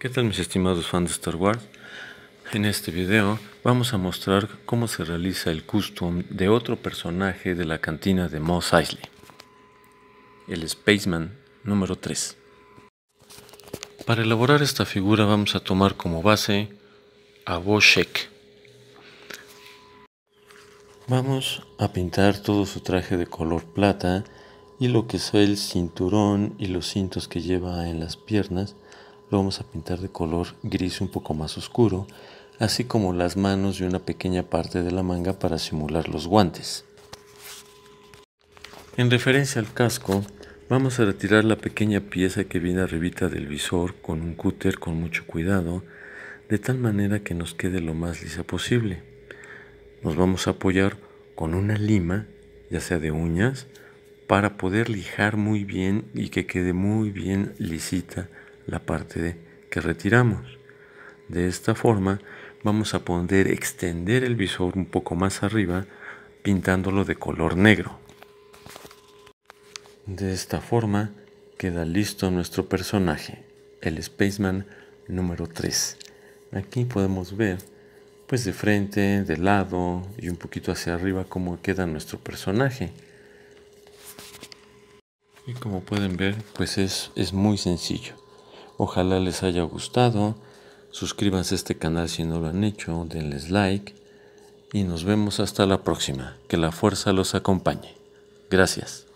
¿Qué tal mis estimados fans de Star Wars? En este video vamos a mostrar cómo se realiza el custom de otro personaje de la cantina de Moss Eisley, el Spaceman número 3. Para elaborar esta figura vamos a tomar como base a Woshek. Vamos a pintar todo su traje de color plata y lo que es el cinturón y los cintos que lleva en las piernas vamos a pintar de color gris un poco más oscuro, así como las manos y una pequeña parte de la manga para simular los guantes. En referencia al casco, vamos a retirar la pequeña pieza que viene arribita del visor con un cúter con mucho cuidado, de tal manera que nos quede lo más lisa posible. Nos vamos a apoyar con una lima, ya sea de uñas, para poder lijar muy bien y que quede muy bien lisita la parte que retiramos. De esta forma vamos a poder extender el visor un poco más arriba pintándolo de color negro. De esta forma queda listo nuestro personaje, el Spaceman número 3. Aquí podemos ver pues de frente, de lado y un poquito hacia arriba cómo queda nuestro personaje. Y como pueden ver, pues es, es muy sencillo. Ojalá les haya gustado. Suscríbanse a este canal si no lo han hecho, denles like y nos vemos hasta la próxima. Que la fuerza los acompañe. Gracias.